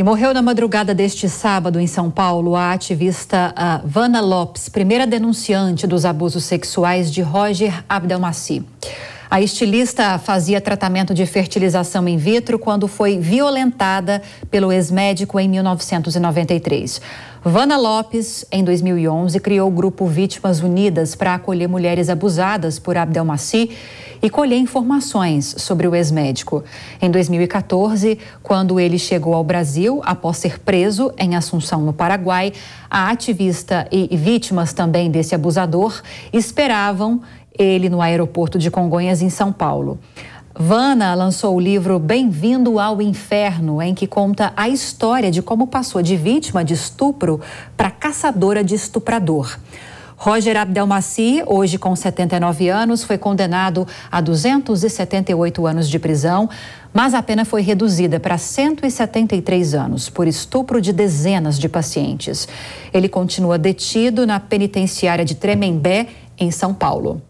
E morreu na madrugada deste sábado em São Paulo a ativista uh, ah, Vana Lopes, primeira denunciante dos abusos sexuais de Roger Abdelmaci. A estilista fazia tratamento de fertilização in vitro quando foi violentada pelo ex-médico em 1993. Vana Lopes, em 2011, criou o grupo Vítimas Unidas para acolher mulheres abusadas por Abdelmaci e colher informações sobre o ex-médico. Em 2014, quando ele chegou ao Brasil, após ser preso em Assunção, no Paraguai, a ativista e vítimas também desse abusador esperavam ele no aeroporto de Congonhas, em São Paulo. Vana lançou o livro Bem-vindo ao Inferno, em que conta a história de como passou de vítima de estupro para caçadora de estuprador. Roger Abdelmaci, hoje com 79 anos, foi condenado a 278 anos de prisão, mas a pena foi reduzida para 173 anos por estupro de dezenas de pacientes. Ele continua detido na penitenciária de Tremembé, em São Paulo.